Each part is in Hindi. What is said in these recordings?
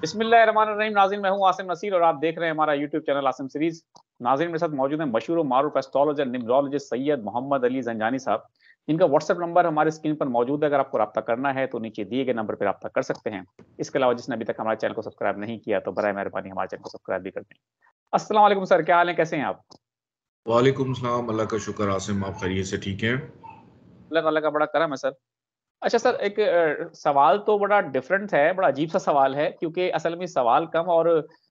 बिस्मिल्लाम नाजिन मैं हूं आसिम नसीर और आप देख रहे हैं हमारा यूट्यूब चैनल आसिम सीरीज नाजिन मेरे साथ मौजूद है मशहूर और मारूफ एस्ट्रोलॉजर निमरोलॉजिस्ट सैयद मोहम्मद अली जंजानी साहब इनका व्हाट्सएप नंबर हमारे स्क्रीन पर मौजूद है अगर आपको रब्ता करना है तो नीचे दिए गए नंबर पर रब्ता कर सकते हैं इसके अलावा जिसने अभी तक हमारे चैनल को सब्सक्राइब नहीं किया तो बरए मेहरबानी हमारे चैनल को सब्सक्राइब भी कर दें असलम सर क्या हाल है कैसे हैं आप वाले अल्लाह का शुक्र आसिम आप खरीय से ठीक हैं अल्लाह का बड़ा करम है सर अच्छा सर एक सवाल तो बड़ा डिफरेंट है बड़ा अजीब सा सवाल है क्योंकि असल में सवाल कम और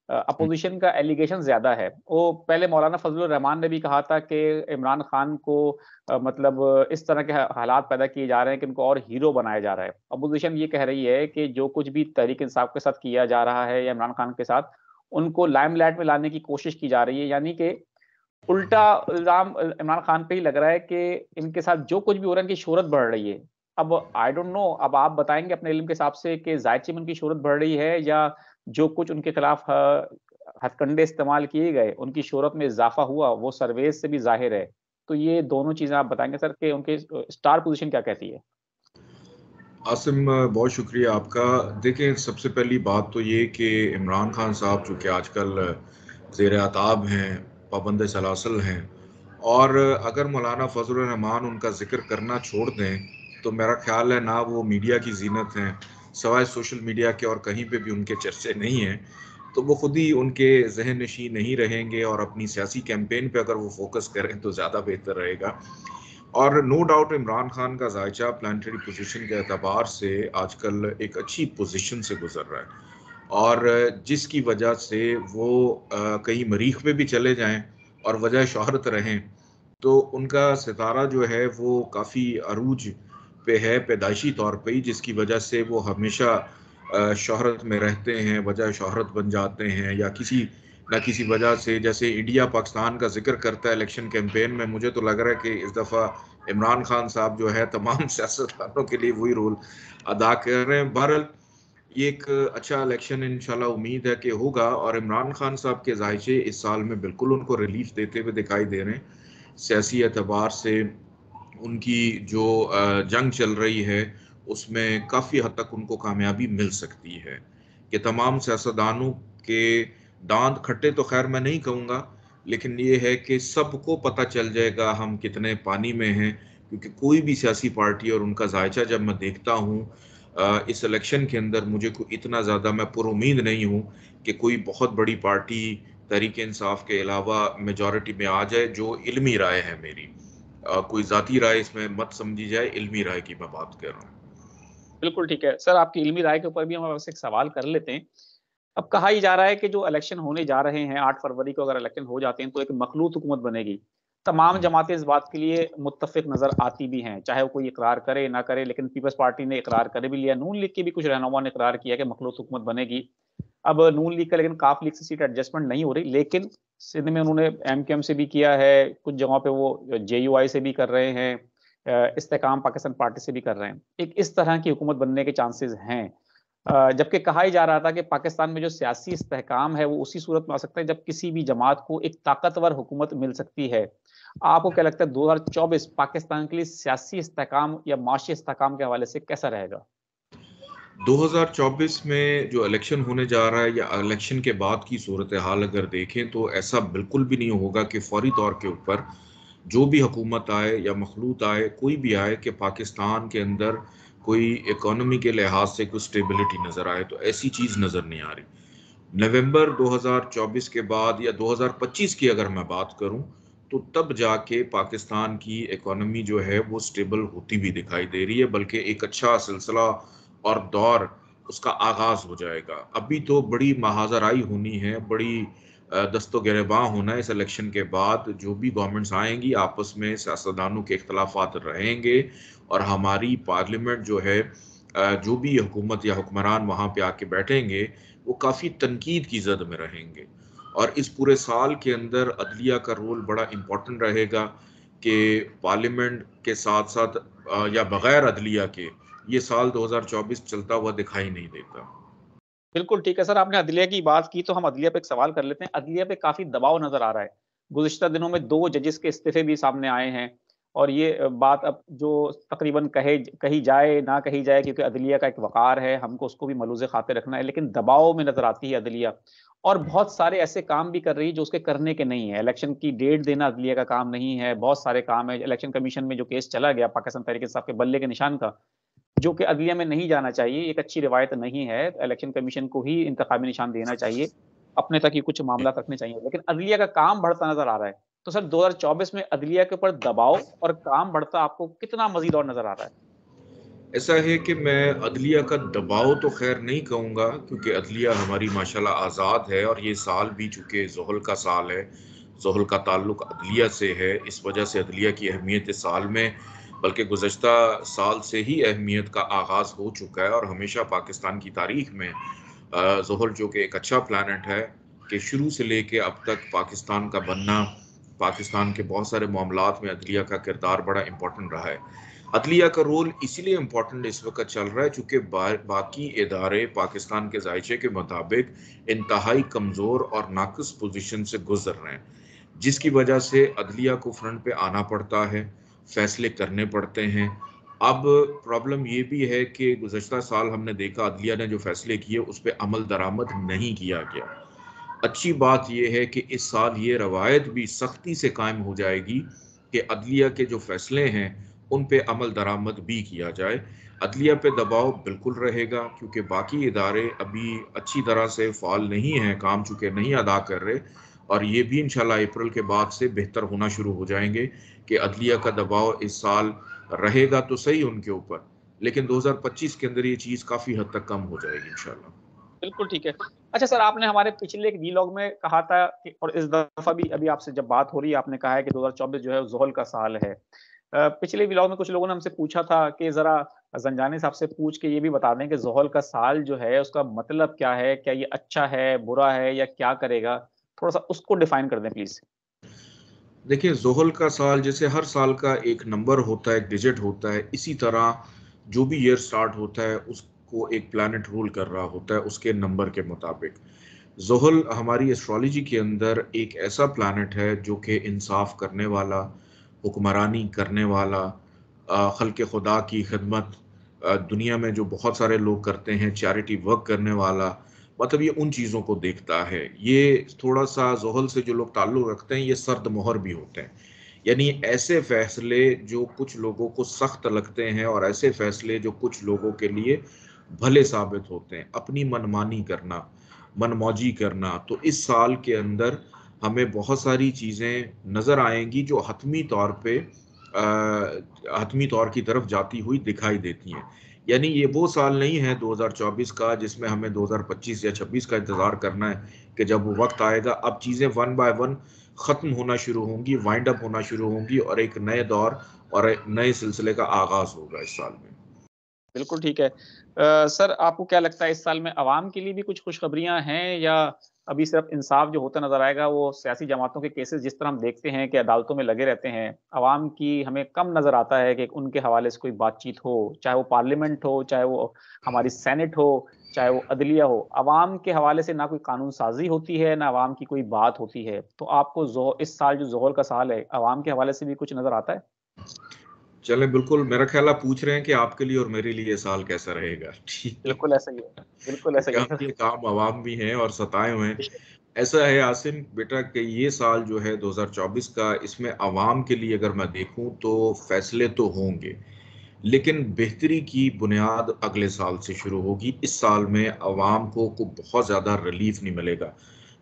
अपोजिशन हम्म। का एलिगेशन ज्यादा है वो पहले मौलाना फजल रहमान ने भी कहा था कि इमरान खान को मतलब इस तरह के हालात पैदा किए जा रहे हैं कि उनको और हीरो बनाया जा रहा है अपोजिशन ये कह रही है कि जो कुछ भी तहरीक इंसाफ के साथ किया जा रहा है या इमरान खान के साथ उनको लाइट में लाने की कोशिश की जा रही है यानी कि उल्टा इल्जाम इमरान खान पे ही लग रहा है कि इनके साथ जो कुछ भी हो रहा है इनकी शोहरत बढ़ रही है अब आई डोंट नो अब आप बताएंगे अपने इलम के हिसाब से कि जायद में उनकी शहरत बढ़ रही है या जो कुछ उनके खिलाफ हथकंडे इस्तेमाल किए गए उनकी शहरत में इजाफा हुआ वो सर्वेज से भी जाहिर है तो ये दोनों चीज़ें आप बताएंगे सर कि उनके स्टार पोजिशन क्या कहती है आसिम बहुत शुक्रिया आपका देखें सबसे पहली बात तो ये कि इमरान खान साहब जो कि आजकल जेर आताब हैं पाबंद सलासल हैं और अगर मौलाना फजल रहमान उनका जिक्र करना छोड़ दें तो मेरा ख्याल है ना वो मीडिया की जीनत हैं सवाए सोशल मीडिया के और कहीं पे भी उनके चर्चे नहीं हैं तो वो खुद ही उनके जहन नशी नहीं रहेंगे और अपनी सियासी कैंपेन पे अगर वो फोकस करें तो ज़्यादा बेहतर रहेगा और नो डाउट इमरान खान का जायचा प्लानटरी पोजीशन के अतबार से आजकल एक अच्छी पोजीशन से गुजर रहा है और जिसकी वजह से वो कहीं मरीख पे भी चले जाएं और वजह शहरत रहें तो उनका सितारा जो है वो काफ़ी अरूज पे है पैदाइशी तौर पे ही जिसकी वजह से वो हमेशा शहरत में रहते हैं वजह शहरत बन जाते हैं या किसी ना किसी वजह से जैसे इंडिया पाकिस्तान का जिक्र करता है इलेक्शन कैंपेन में मुझे तो लग रहा है कि इस दफ़ा इमरान खान साहब जो है तमाम सियासतदानों के लिए वही रोल अदा कर रहे हैं बहरहाल ये एक अच्छा इलेक्शन इन उम्मीद है कि होगा और इमरान खान साहब के जायचे इस साल में बिल्कुल उनको रिलीफ देते हुए दिखाई दे रहे हैं सियासी एतबार से उनकी जो जंग चल रही है उसमें काफ़ी हद तक उनको कामयाबी मिल सकती है कि तमाम सियासतदानों के दांत खट्टे तो खैर मैं नहीं कहूँगा लेकिन ये है कि सबको पता चल जाएगा हम कितने पानी में हैं क्योंकि कोई भी सियासी पार्टी और उनका जायचा जब मैं देखता हूँ इस इलेक्शन के अंदर मुझे को इतना ज़्यादा मैं पुरुद नहीं हूँ कि कोई बहुत बड़ी पार्टी तरीके इंसाफ के अलावा मेजॉरिटी में आ जाए जो इलमी राय है मेरी कोई जाती राय इसमें मत समझी जाए इल्मी राय की मैं बात कर रहा हूँ बिल्कुल ठीक है सर आपकी इल्मी राय के ऊपर भी हम आपसे एक सवाल कर लेते हैं अब कहा ही जा रहा है कि जो इलेक्शन होने जा रहे हैं आठ फरवरी को अगर इलेक्शन हो जाते हैं तो एक मखलूत हुकूमत बनेगी तमाम हम्म। जमातें इस बात के लिए मुतफिक नज़र आती भी हैं चाहे वो कोई इकरार करे ना करे लेकिन पीपल्स पार्टी ने इकरार कर भी लिया नून लीग के भी कुछ रहनुमा ने इकरार किया कि मखलूत हुकूमत बनेगी अब नून लीग का लेकिन काफ लीग से सीट एडजस्टमेंट नहीं हो रही लेकिन सिंध में उन्होंने एम एम से भी किया है कुछ जगहों पे वो जे यू आई से भी कर रहे हैं इस्तेकाम पाकिस्तान पार्टी से भी कर रहे हैं एक इस तरह की हुकूमत बनने के चांसेस हैं जबकि कहा ही जा रहा था कि पाकिस्तान में जो सियासी इस्तेकाम है वो उसी सूरत में आ सकता है जब किसी भी जमात को एक ताकतवर हुकूमत मिल सकती है आपको क्या लगता है 2024 पाकिस्तान के लिए सियासी इस्तेकाम या माशी इस्तेकाम के हवाले से कैसा रहेगा 2024 में जो इलेक्शन होने जा रहा है या इलेक्शन के बाद की सूरत हाल अगर देखें तो ऐसा बिल्कुल भी नहीं होगा कि फौरी तौर के ऊपर जो भी हुकूमत आए या मखलूत आए कोई भी आए कि पाकिस्तान के अंदर कोई इकोनॉमी के लिहाज से कोई स्टेबिलिटी नज़र आए तो ऐसी चीज़ नज़र नहीं आ रही नवंबर 2024 के बाद या 2025 की अगर मैं बात करूं तो तब जाके पाकिस्तान की इकोनॉमी जो है वो स्टेबल होती भी दिखाई दे रही है बल्कि एक अच्छा सिलसिला और दौर उसका आगाज हो जाएगा अभी तो बड़ी महाजराई होनी है बड़ी दस्तो गरेबा होना है इस इलेक्शन के बाद जो भी गवर्नमेंट्स आएंगी आपस में सियासतदानों के अख्तलाफात रहेंगे और हमारी पार्लियामेंट जो है जो भी हुकूमत या हुक्मरान वहाँ पे आके बैठेंगे वो काफ़ी तनकीद की जद में रहेंगे और इस पूरे साल के अंदर अदलिया का रोल बड़ा इम्पोर्टेंट रहेगा कि पार्लियामेंट के साथ साथ या बग़ैर अदलिया के ये साल 2024 चलता हुआ दिखाई नहीं देता बिल्कुल ठीक है सर आपने अदलिया की बात की तो हम अदलिया पे एक सवाल कर लेते हैं अदलिया पे काफी दबाव नजर आ रहा है गुजशत दिनों में दो जजेस के इस्तीफे भी सामने आए हैं और ये बात अब जो तकरीबन कहे कही जाए ना कही जाए क्योंकि अदलिया का एक वक़ार है हमको उसको भी मलूज खाते रखना है लेकिन दबाव में नजर आती है अदलिया और बहुत सारे ऐसे काम भी कर रही है जो उसके करने के नहीं है इलेक्शन की डेट देना अदलिया का काम नहीं है बहुत सारे काम है इलेक्शन कमीशन में जो केस चला गया पाकिस्तान तहरीक साहब के बल्ले के निशान का जो कि अदलिया में नहीं जाना चाहिए एक अच्छी रिवायत नहीं है इलेक्शन कमीशन को ही इंतबी निशान देना चाहिए अपने तक ही कुछ मामला रखने चाहिए लेकिन अदलिया का काम बढ़ता नजर आ रहा है तो सर 2024 में अदलिया के ऊपर दबाव और काम बढ़ता आपको कितना मजीद और नजर आ रहा है ऐसा है कि मैं अदलिया का दबाव तो खैर नहीं कहूँगा क्योंकि अदलिया हमारी माशाल्लाह आज़ाद है और ये साल भी चूँकि जहल का साल है जहल का ताल्लुक अदलिया से है इस वजह से अदलिया की अहमियत साल में बल्कि गुजशत साल से ही अहमियत का आगाज़ हो चुका है और हमेशा पाकिस्तान की तारीख में जहर जो कि एक अच्छा प्लानट है कि शुरू से लेके अब तक पाकिस्तान का बनना पाकिस्तान के बहुत सारे मामला में अदलिया का किरदार बड़ा इम्पोर्टेंट रहा है अदलिया का रोल इसीलिए इम्पोर्टेंट इस वक्त चल रहा है चूँकि बाकी इदारे पाकिस्तान के जायचे के मुताबिक इंतहाई कमज़ोर और नाकस पोजिशन से गुजर रहे हैं जिसकी वजह से अदलिया को फ्रंट पे आना पड़ता है फैसले करने पड़ते हैं अब प्रॉब्लम ये भी है कि गुजशत साल हमने देखा अदलिया ने जो फैसले किए उस पर अमल दरामद नहीं किया गया अच्छी बात यह है कि इस साल ये रवायत भी सख्ती से कायम हो जाएगी कि अदलिया के जो फैसले हैं उन पर अमल दरामद भी किया जाए अदलिया पे दबाव बिल्कुल रहेगा क्योंकि बाकी इदारे अभी अच्छी तरह से फ़ाल नहीं हैं काम चुके नहीं अदा कर रहे और ये भी इंशाल्लाह अप्रैल के बाद से बेहतर होना शुरू हो जाएंगे कि अदलिया का दबाव इस साल रहेगा तो सही उनके ऊपर लेकिन 2025 के अंदर ये चीज़ काफ़ी हद तक कम हो जाएगी इंशाल्लाह बिल्कुल ठीक है अच्छा सर आपने हमारे पिछले एक वीलॉग में कहा था कि और इस दफ़ा भी अभी आपसे जब बात हो रही है आपने कहा है कि 2024 जो है जोहल का साल है पिछले वीलॉग में कुछ लोगों ने हमसे पूछा था कि ज़रा जंजानी साहब से पूछ के ये भी बता दें कि जोहल का साल जो है उसका मतलब क्या है क्या ये अच्छा है बुरा है या क्या करेगा थोड़ा सा उसको डिफाइन कर दें प्लीज देखिए जोहल का साल जैसे हर साल का एक नंबर होता है एक डिजिट होता है इसी तरह जो भी ईयर स्टार्ट होता है उसको एक प्लानट रूल कर रहा होता है उसके नंबर के मुताबिक जोहल हमारी एस्ट्रोलॉजी के अंदर एक ऐसा प्लानट है जो कि इंसाफ करने वाला हुक्मरानी करने वाला खल के खुदा की खदमत दुनिया में जो बहुत सारे लोग करते हैं चैरिटी वर्क करने वाला मतलब ये उन चीज़ों को देखता है ये थोड़ा सा जोहल से जो लोग ताल्लुक़ रखते हैं ये सर्द मोहर भी होते हैं यानी ऐसे फैसले जो कुछ लोगों को सख्त लगते हैं और ऐसे फैसले जो कुछ लोगों के लिए भले साबित होते हैं अपनी मनमानी करना मनमौजी करना तो इस साल के अंदर हमें बहुत सारी चीज़ें नज़र आएंगी जो हतमी तौर पे हतमी तौर की तरफ जाती हुई दिखाई देती हैं यानी ये वो साल नहीं है 2024 का जिसमें हमें 2025 या 26 का इंतज़ार करना है कि जब वो वक्त आएगा अब चीज़ें वन बाय वन ख़त्म होना शुरू होंगी वाइंड अप होना शुरू होंगी और एक नए दौर और नए सिलसिले का आगाज़ होगा इस साल में बिल्कुल ठीक है आ, सर आपको क्या लगता है इस साल में आवाम के लिए भी कुछ खुशखबरियां हैं या अभी सिर्फ इंसाफ जो होता नजर आएगा वो सियासी जमातों के केसेस जिस तरह हम देखते हैं कि अदालतों में लगे रहते हैं आवाम की हमें कम नजर आता है कि उनके हवाले से कोई बातचीत हो चाहे वो पार्लियामेंट हो चाहे वो हमारी सेनेट हो चाहे वो अदलिया हो आवाम के हवाले से ना कोई कानून साजी होती है ना आवाम की कोई बात होती है तो आपको इस साल जो जहर का साल है आवाम के हवाले से भी कुछ नजर आता है चले बिल्कुल मेरा ख्याल आप पूछ रहे हैं कि आपके लिए और मेरे लिए साल कैसा रहेगा ठीक बिल्कुल ऐसा ही है बिल्कुल ऐसा ही है काम आवाम भी हैं और सताए हुए हैं ऐसा है आसिम बेटा कि ये साल जो है 2024 का इसमें आवाम के लिए अगर मैं देखूं तो फैसले तो होंगे लेकिन बेहतरी की बुनियाद अगले साल से शुरू होगी इस साल में आवाम को, को बहुत ज़्यादा रिलीफ नहीं मिलेगा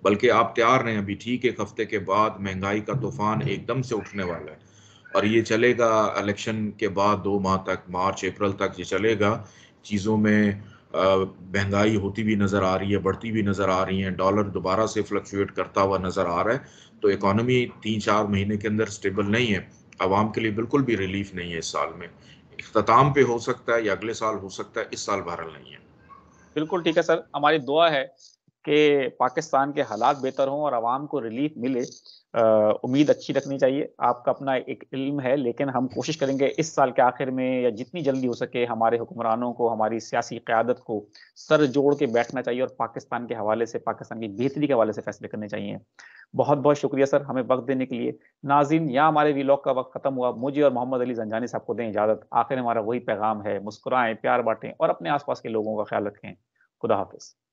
बल्कि आप तैयार हैं अभी ठीक एक हफ्ते के बाद महंगाई का तूफान एकदम से उठने वाला है और ये चलेगा इलेक्शन के बाद दो माह तक मार्च अप्रैल तक ये चलेगा चीज़ों में महंगाई होती भी नज़र आ रही है बढ़ती भी नज़र आ रही है डॉलर दोबारा से फ्लक्चुएट करता हुआ नज़र आ रहा है तो इकॉनमी तीन चार महीने के अंदर स्टेबल नहीं है आवाम के लिए बिल्कुल भी रिलीफ नहीं है इस साल में अख्ताम पे हो सकता है या अगले साल हो सकता है इस साल बहरल नहीं है बिल्कुल ठीक है सर हमारी दुआ है कि पाकिस्तान के हालात बेहतर हों और आवाम को रिलीफ मिले उम्मीद अच्छी रखनी चाहिए आपका अपना एक इल्म है लेकिन हम कोशिश करेंगे इस साल के आखिर में या जितनी जल्दी हो सके हमारे हुक्मरानों को हमारी सियासी क्यादत को सर जोड़ के बैठना चाहिए और पाकिस्तान के हवाले से पाकिस्तान की बेहतरी के हवाले से फैसले करने चाहिए बहुत बहुत शुक्रिया सर हमें वक्त देने के लिए नाजिन यहाँ हमारे वीलॉग का वक्त खत्म हुआ मुझे और मोहम्मद अली जंजानी साहब को दें इजाजत आखिर हमारा वही पैगाम है मुस्कुराएं प्यार बांटें और अपने आसपास के लोगों का ख्याल रखें खुदा हाफिज़